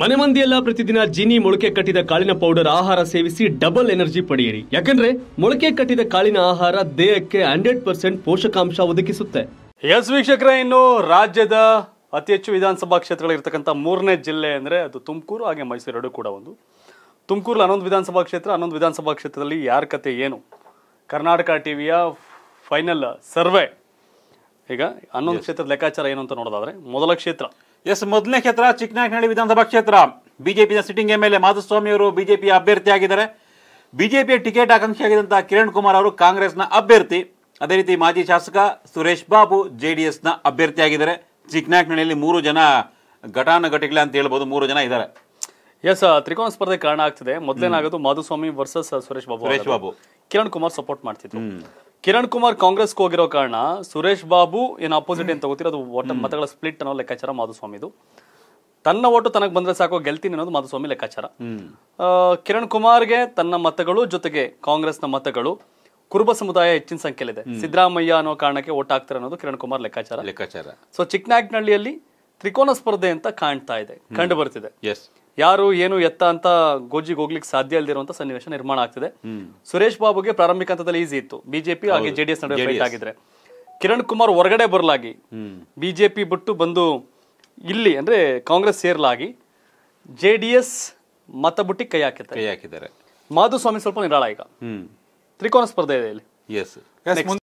ಮನೆ ಮಂದಿಯೆಲ್ಲ ಪ್ರತಿದಿನ ಜೀನಿ ಮೊಳಕೆ ಕಟ್ಟಿದ ಕಾಳಿನ ಪೌಡರ್ ಆಹಾರ ಸೇವಿಸಿ ಡಬಲ್ ಎನರ್ಜಿ ಪಡೆಯಿರಿ ಯಾಕಂದ್ರೆ ಮೊಳಕೆ ಕಟ್ಟಿದ ಕಾಳಿನ ಆಹಾರ ದೇಹಕ್ಕೆ ಹಂಡ್ರೆಡ್ ಪರ್ಸೆಂಟ್ ಪೋಷಕಾಂಶ ಒದಗಿಸುತ್ತೆ ಎಸ್ ವೀಕ್ಷಕರೇ ಇನ್ನು ರಾಜ್ಯದ ಅತಿ ಹೆಚ್ಚು ವಿಧಾನಸಭಾ ಕ್ಷೇತ್ರಗಳಿರ್ತಕ್ಕಂಥ ಮೂರನೇ ಜಿಲ್ಲೆ ಅಂದರೆ ಅದು ತುಮಕೂರು ಹಾಗೆ ಮೈಸೂರು ಎರಡು ಕೂಡ ಒಂದು ತುಮಕೂರಲ್ಲಿ ಹನ್ನೊಂದು ವಿಧಾನಸಭಾ ಕ್ಷೇತ್ರ ಹನ್ನೊಂದು ವಿಧಾನಸಭಾ ಕ್ಷೇತ್ರದಲ್ಲಿ ಯಾರ ಕತೆ ಏನು ಕರ್ನಾಟಕ ಟಿ ವಿಯ ಫೈನಲ್ ಸರ್ವೆ ಈಗ ಹನ್ನೊಂದು ಕ್ಷೇತ್ರದ ಲೆಕ್ಕಾಚಾರ ಏನು ಅಂತ ನೋಡೋದಾದರೆ ಮೊದಲ ಕ್ಷೇತ್ರ ಎಸ್ ಮೊದಲನೇ ಕ್ಷೇತ್ರ ಚಿಕ್ಕನಾಯಕನಹಳ್ಳಿ ವಿಧಾನಸಭಾ ಕ್ಷೇತ್ರ ಬಿಜೆಪಿಯ sitting M L A Madhuswamy ಅವರು ಬಿಜೆಪಿಯ ಆಗಿದ್ದಾರೆ ಬಿಜೆಪಿಯ ಟಿಕೆಟ್ ಆಗಿದ್ದಂತಹ ಕಿರಣ್ ಕುಮಾರ್ ಅವರು ಕಾಂಗ್ರೆಸ್ನ ಅಭ್ಯರ್ಥಿ ಅದೇ ರೀತಿ ಮಾಜಿ ಶಾಸಕ ಸುರೇಶ್ ಬಾಬು ಜೆ ಡಿ ಎಸ್ನ ಅಭ್ಯರ್ಥಿಯಾಗಿದ್ದಾರೆ ಚಿಕ್ಕನಾಯಕನಹಳ್ಳಿ ಮೂರು ಜನ ಘಟಾನುಘಟಿಗಳ ಅಂತ ಹೇಳ್ಬೋದು ಮೂರು ಜನ ಇದ್ದಾರೆ ಎಸ್ ತ್ರಿಕೋನ ಸ್ಪರ್ಧೆ ಕಾರಣ ಆಗ್ತಿದೆ ಮೊದಲೇನಾಗೋದು ಮಾಧುಸ್ವಾಮಿ ವರ್ಸಸ್ ಸುರೇಶ್ ಬಾಬು ಸುರೇಶ್ ಬಾಬು ಕಿರಣ್ ಕುಮಾರ್ ಸಪೋರ್ಟ್ ಮಾಡ್ತಿದ್ರು ಕಿರಣ್ ಕುಮಾರ್ ಕಾಂಗ್ರೆಸ್ಗೆ ಹೋಗಿರೋ ಕಾರಣ ಸುರೇಶ್ ಬಾಬು ಏನು ಅಪೋಸಿಟ್ ಏನು ತಗೋತಿರೋದು ಒಟ್ಟ ಮತಗಳ ಸ್ಪ್ಲಿಟ್ ಅನ್ನೋ ಲೆಕ್ಕಾಚಾರ ಮಾಧುಸ್ವಾಮಿದು ತನ್ನ ಓಟು ತನಗೆ ಬಂದ್ರೆ ಸಾಕು ಗೆಲ್ತೀನಿ ಅನ್ನೋದು ಮಾಧುಸ್ವಾಮಿ ಲೆಕ್ಕಾಚಾರ ಕಿರಣ್ ಕುಮಾರ್ ಗೆ ತನ್ನ ಮತಗಳು ಜೊತೆಗೆ ಕಾಂಗ್ರೆಸ್ನ ಮತಗಳು ಕುರುಬ ಸಮುದಾಯ ಹೆಚ್ಚಿನ ಸಂಖ್ಯೆಯಲ್ಲಿದೆ ಸಿದ್ದರಾಮಯ್ಯ ಅನ್ನೋ ಕಾರಣಕ್ಕೆ ಓಟ್ ಹಾಕ್ತಾರೆ ಅನ್ನೋದು ಕಿರಣ್ ಕುಮಾರ್ ಲೆಕ್ಕಾಚಾರ ಲೆಕ್ಕಾಚಾರ ಸೊ ಚಿಕ್ಕನಾಗ್ನಹಳ್ಳಿಯಲ್ಲಿ ತ್ರಿಕೋನ ಸ್ಪರ್ಧೆ ಅಂತ ಕಾಣ್ತಾ ಇದೆ ಕಂಡು ಬರ್ತಿದೆ ಯಾರು ಏನು ಎತ್ತ ಅಂತ ಗೋಜಿಗೆ ಹೋಗ್ಲಿಕ್ಕೆ ಸಾಧ್ಯ ಇಲ್ದಿರುವಂತ ಸನ್ನಿವೇಶ ನಿರ್ಮಾಣ ಆಗ್ತಿದೆ ಸುರೇಶ್ ಬಾಬುಗೆ ಪ್ರಾರಂಭಿಕ ಹಂತದಲ್ಲಿ ಈಸಿ ಇತ್ತು ಬಿಜೆಪಿ ಹಾಗೆ ಜೆಡಿಎಸ್ ನಡುವೆ ಫೈಟ್ ಆಗಿದ್ರೆ ಕಿರಣ್ ಕುಮಾರ್ ಹೊರಗಡೆ ಬರಲಾಗಿ ಬಿಜೆಪಿ ಬಿಟ್ಟು ಬಂದು ಇಲ್ಲಿ ಅಂದ್ರೆ ಕಾಂಗ್ರೆಸ್ ಸೇರ್ಲಾಗಿ ಜೆ ಡಿ ಎಸ್ ಮತಬುಟ್ಟಿ ಕೈ ಹಾಕಿದ್ದಾರೆ ಕೈ ಹಾಕಿದ್ದಾರೆ ಮಾಧುಸ್ವಾಮಿ ಸ್ವಲ್ಪ ನಿರಾಳ ಈಗ ತ್ರಿಕೋನ ಸ್ಪರ್ಧೆ ಇದೆ ಇಲ್ಲಿ